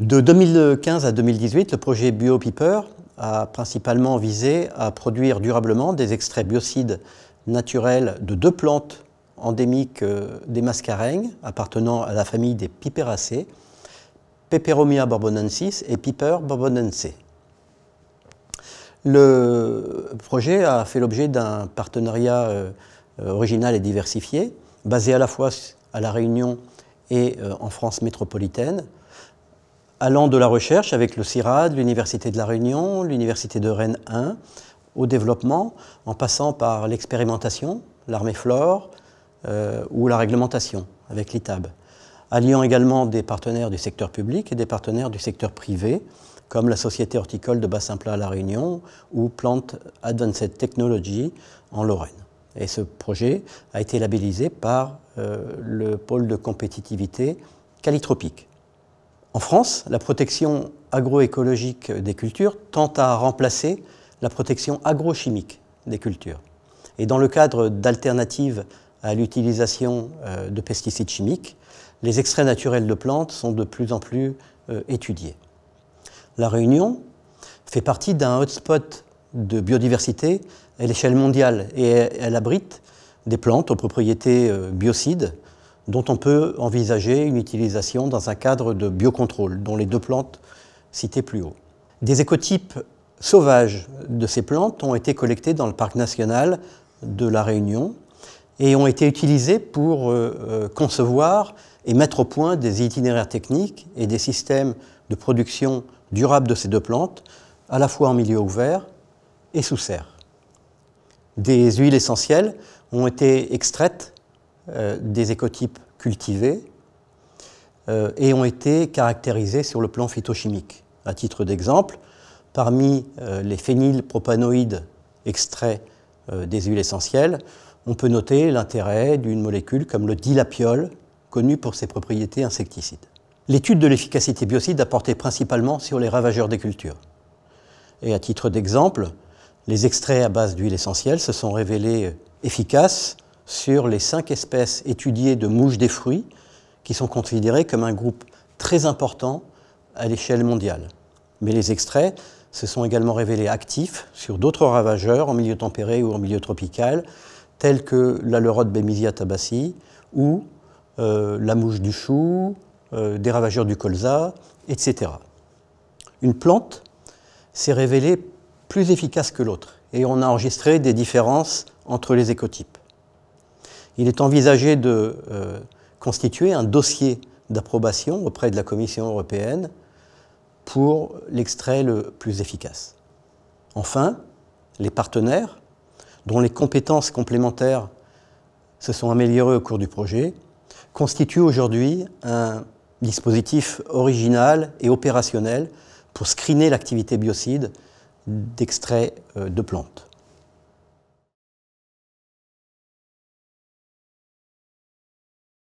De 2015 à 2018, le projet Biopiper a principalement visé à produire durablement des extraits biocides naturels de deux plantes endémiques euh, des mascareignes appartenant à la famille des piperacées, Peperomia borbonensis et Piper bourbonense. Le projet a fait l'objet d'un partenariat euh, euh, original et diversifié, basé à la fois à La Réunion et en France métropolitaine, allant de la recherche avec le CIRAD, l'Université de La Réunion, l'Université de Rennes 1, au développement, en passant par l'expérimentation, l'armée flore euh, ou la réglementation avec l'ITAB, alliant également des partenaires du secteur public et des partenaires du secteur privé, comme la Société horticole de Bassin-Plat à La Réunion ou Plant Advanced Technology en Lorraine. Et ce projet a été labellisé par euh, le pôle de compétitivité calitropique. En France, la protection agroécologique des cultures tend à remplacer la protection agrochimique des cultures. Et dans le cadre d'alternatives à l'utilisation euh, de pesticides chimiques, les extraits naturels de plantes sont de plus en plus euh, étudiés. La Réunion fait partie d'un hotspot de biodiversité à l'échelle mondiale et elle abrite des plantes aux propriétés euh, biocides dont on peut envisager une utilisation dans un cadre de biocontrôle, dont les deux plantes citées plus haut. Des écotypes sauvages de ces plantes ont été collectés dans le parc national de La Réunion et ont été utilisés pour euh, euh, concevoir et mettre au point des itinéraires techniques et des systèmes de production durable de ces deux plantes, à la fois en milieu ouvert et sous serre. Des huiles essentielles ont été extraites euh, des écotypes cultivés euh, et ont été caractérisés sur le plan phytochimique. À titre d'exemple, parmi euh, les phénylpropanoïdes extraits des huiles essentielles, on peut noter l'intérêt d'une molécule comme le dilapiol, connue pour ses propriétés insecticides. L'étude de l'efficacité biocide a porté principalement sur les ravageurs des cultures. Et à titre d'exemple, les extraits à base d'huile essentielle se sont révélés efficaces sur les cinq espèces étudiées de mouches des fruits, qui sont considérées comme un groupe très important à l'échelle mondiale. Mais les extraits se sont également révélés actifs sur d'autres ravageurs en milieu tempéré ou en milieu tropical, tels que leurode Bemisia tabassi ou euh, la mouche du chou, euh, des ravageurs du colza, etc. Une plante s'est révélée plus efficace que l'autre et on a enregistré des différences entre les écotypes il est envisagé de euh, constituer un dossier d'approbation auprès de la Commission européenne pour l'extrait le plus efficace. Enfin, les partenaires, dont les compétences complémentaires se sont améliorées au cours du projet, constituent aujourd'hui un dispositif original et opérationnel pour screener l'activité biocide d'extraits euh, de plantes.